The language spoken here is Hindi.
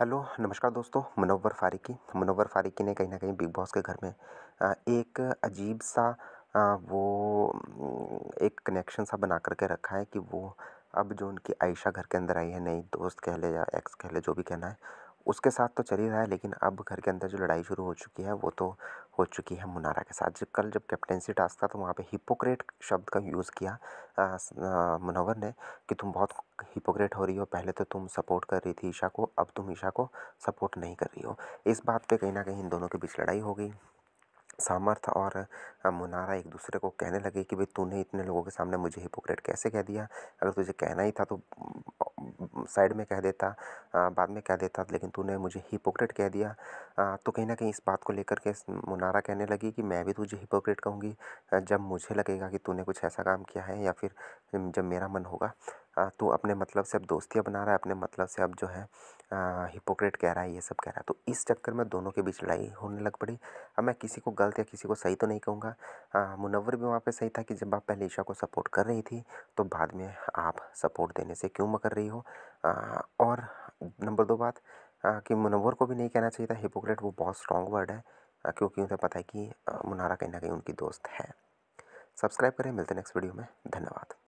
हेलो नमस्कार दोस्तों मनोवर फारीकी मुनव्वर फारीकी ने कहीं ना कहीं बिग बॉस के घर में एक अजीब सा वो एक कनेक्शन सा बना करके रखा है कि वो अब जो उनकी आयशा घर के अंदर आई है नई दोस्त कह ले या एक्स कह ले जो भी कहना है उसके साथ तो चल ही रहा है लेकिन अब घर के अंदर जो लड़ाई शुरू हो चुकी है वो तो हो चुकी है मुनारा के साथ जब कल जब कैप्टेंसी टास्क था तो वहाँ पे हिपोक्रेट शब्द का यूज़ किया मुनवर ने कि तुम बहुत हिपोक्रेट हो रही हो पहले तो तुम सपोर्ट कर रही थी ईशा को अब तुम ईशा को सपोर्ट नहीं कर रही हो इस बात पर कहीं ना कहीं इन दोनों के बीच लड़ाई हो गई सामर्थ और मुनारा एक दूसरे को कहने लगे कि भाई तूने इतने लोगों के सामने मुझे हिपोक्रेट कैसे कह दिया अगर तुझे कहना ही था तो साइड में कह देता बाद में कह देता लेकिन तूने मुझे हिपोक्रेट कह दिया तो कहीं ना कहीं इस बात को लेकर के मुनारा कहने लगी कि मैं भी तुझे हिपोक्रेट कहूँगी जब मुझे लगेगा कि तूने कुछ ऐसा काम किया है या फिर जब मेरा मन होगा तू अपने मतलब से अब दोस्तियाँ बना रहा है अपने मतलब से अब जो है हिपोक्रेट कह रहा है ये सब कह रहा है तो इस चक्कर में दोनों के बीच लड़ाई होने लग पड़ी अब मैं किसी को गलत या किसी को सही तो नहीं कहूँगा मुनवर भी वहाँ पर सही था कि जब आप पहले ईशा को सपोर्ट कर रही थी तो बाद में आप सपोर्ट देने से क्यों मकर रही हो आ, और नंबर दो बात आ, कि मुनवर को भी नहीं कहना चाहिए था हिपोक्रेट वो बहुत स्ट्रॉन्ग वर्ड है आ, क्योंकि उन्हें पता है कि मुनारा कहीं ना कहीं उनकी दोस्त है सब्सक्राइब करें मिलते नेक्स्ट वीडियो में धन्यवाद